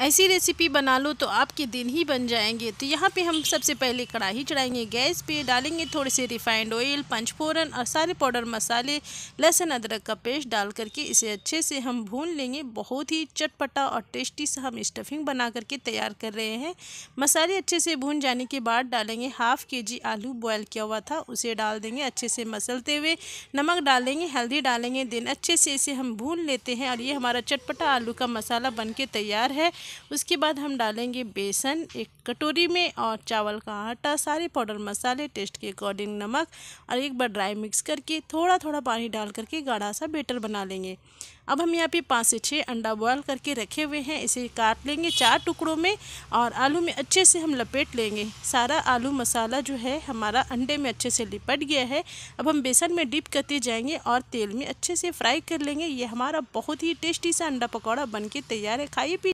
ऐसी रेसिपी बना लो तो आपके दिन ही बन जाएंगे तो यहाँ पे हम सबसे पहले कढ़ाई चढ़ाएंगे गैस पे डालेंगे थोड़े से रिफाइंड ऑयल पंचफोरन और सारे पाउडर मसाले लहसुन अदरक का पेस्ट डाल करके इसे अच्छे से हम भून लेंगे बहुत ही चटपटा और टेस्टी सा हम स्टफिंग बना करके तैयार कर रहे हैं मसाले अच्छे से भून जाने के बाद डालेंगे हाफ़ के जी आलू बॉयल किया हुआ था उसे डाल देंगे अच्छे से मसलते हुए नमक डालेंगे हल्दी डालेंगे दिन अच्छे से इसे हम भून लेते हैं और ये हमारा चटपटा आलू का मसाला बन तैयार है उसके बाद हम डालेंगे बेसन एक कटोरी में और चावल का आटा सारे पाउडर मसाले टेस्ट के अकॉर्डिंग नमक और एक बार ड्राई मिक्स करके थोड़ा थोड़ा पानी डाल करके गाढ़ा सा बेटर बना लेंगे अब हम यहाँ पे पाँच से छः अंडा बॉयल करके रखे हुए हैं इसे काट लेंगे चार टुकड़ों में और आलू में अच्छे से हम लपेट लेंगे सारा आलू मसाला जो है हमारा अंडे में अच्छे से लिपट गया है अब हम बेसन में डिप करते जाएंगे और तेल में अच्छे से फ्राई कर लेंगे ये हमारा बहुत ही टेस्टी सा अंडा पकौड़ा बन के तैयार है खाइए पी